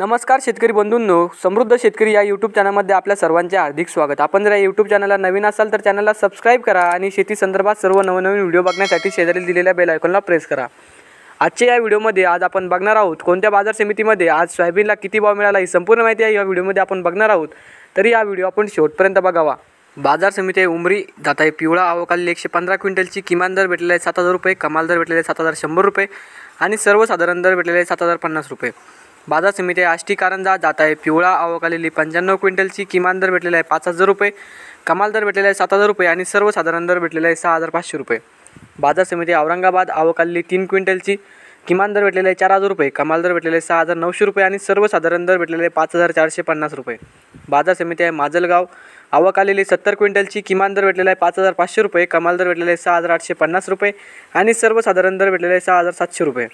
नमस्कार शेतकरी बंधूंनो समृद्ध शेतकरी या यूट्यूब चॅनलमध्ये आपल्या सर्वांचे हार्दिक स्वागत आपण जर या यूट्यूब चॅनलला नवीन असाल तर चॅनलला सबस्क्राईब करा आणि शेती संदर्भात सर्व नवनवीन व्हिडिओ बघण्यासाठी शेजारी दिलेल्या बेल आयकॉनला प्रेस करा आजच्या या व्हिडिओमध्ये आज आपण बघणार आहोत कोणत्या बाजार समितीमध्ये आज सोयाबीनला किती भाव मिळाला ही संपूर्ण माहिती आहे या व्हिडिओमध्ये आपण बघणार आहोत तरी या व्हिडिओ आपण शेवटपर्यंत बघावा बाजार समिती आहे उमरी जात आहे पिवळा आवकाली एकशे पंधरा क्विंटलची किमान दर भेटलेला आहे सात हजार रुपये कमाल दर भेटलेला आहे सात हजार शंभर रुपये आणि सर्वसाधारण दर भेटलेला आहे सात हजार पन्नास रुपये बाजार समिती आष्टी कारंजा जात आहे पिवळा आवक पंच्याण्णव क्विंटलची किमान दर भेटलेला आहे पाच हजार रुपये कमाल दर भेटलेला आहे सात हजार रुपये आणि सर्वसाधारण दर भेटलेला आहे सहा हजार पाचशे रुपये बाजार समिती औरंगाबाद आवक आलेली तीन क्विंटलची किमान दर भेटलेला आहे चार हजार रुपये कमाल दर भेटलेला आहे सहा हजार नऊशे रुपये आणि सर्वसाधारण दर भेटलेले आहे पाच हजार चारशे पन्नास रुपये बाजार समिती आहे माजलगाव आवक सत्तर क्विंटलची किमान दर भेटलेला आहे पाच हजार पाचशे रुपये कमाल दर भेटलेला आहे सहा हजार आठशे पन्नास रुपये आणि सर्वसाधारण दर भेटलेला आहे सहा हजार सातशे रुपये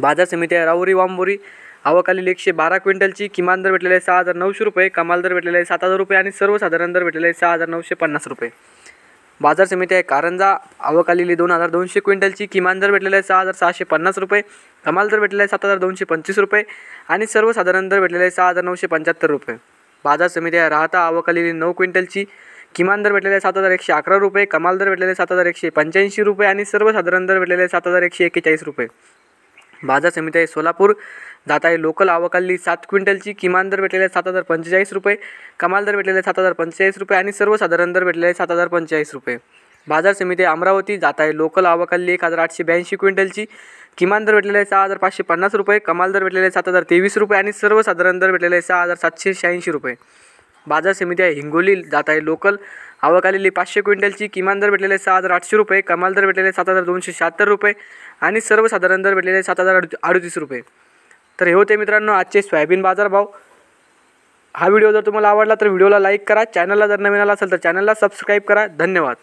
बाजार समिती आहे राऊरी वांबोरी आवकालील एकशे बारा क्विंटलची किमान दर भेटलेले सहा हजार नऊशे रुपये कमाल दर भेटलेले सात हजार रुपये आणि सर्वसाधारण दर भेटलेले सहा हजार नऊशे पन्नास रुपये बाजार समिती आहे कारंजा आवकालेली दोन हजार दोनशे क्विंटलची किमान दर भेटलेले सहा हजार सहाशे पन्नास रुपये कमाल दर भेटले सात हजार दोनशे पंचवीस रुपये आणि सर्वसाधारण दर भेटलेले सहा हजार नऊशे पंच्याहत्तर रुपये बाजार समिती आहे राहता आवकालेली नऊ क्विंटलची किमान दर भेटलेले सात हजार एकशे अकरा रुपये कमाल दर भेटलेले सात हजार एकशे पंच्याऐंशी रुपये आणि सर्वसाधारण दर भेटलेले सात हजार एकशे एक्केचाळीस रुपये बाजार समिती आहे सोलापूर जात आहे लोकल आवकाली सात क्विंटलची किमान दर भेटलेला आहे सात हजार पंचेचाळीस रुपये कमाल दर भेटलेला आहे सात हजार पंचेचाळीस रुपये आणि सर्वसाधारण दर भेटलेला आहे सात हजार पंचेचाळीस रुपये बाजार समिती अमरावती जात आहे लोकल आवकाली एक हजार आठशे ब्याऐंशी क्विंटलची किमान दर भेटलेला आहे सहा हजार पाचशे पन्नास रुपये कमाल दर भेटलेला आहे सात हजार तेवीस रुपये आणि सर्वसाधारण दर भेटलेला आहे सहा हजार सातशे शहाऐंशी रुपये बाजार समिती आहे हिंगोली जात आहे लोकल आवक आलेली पाचशे क्विंटलची किमान दर भेटलेले सहा हजार आठशे रुपये कमाल दर भेटलेले सात हजार दोनशे शहात्तर रुपये आणि सर्वसाधारण दर भेटलेले सात हजार अडु अडतीस रुपये तर हे होते मित्रांनो आजचे सोयाबीन भाव हा व्हिडिओ जर तुम्हाला आवडला तर व्हिडिओला लाईक करा चॅनलला जर नवीन आला असेल तर चॅनलला सबस्क्राईब करा धन्यवाद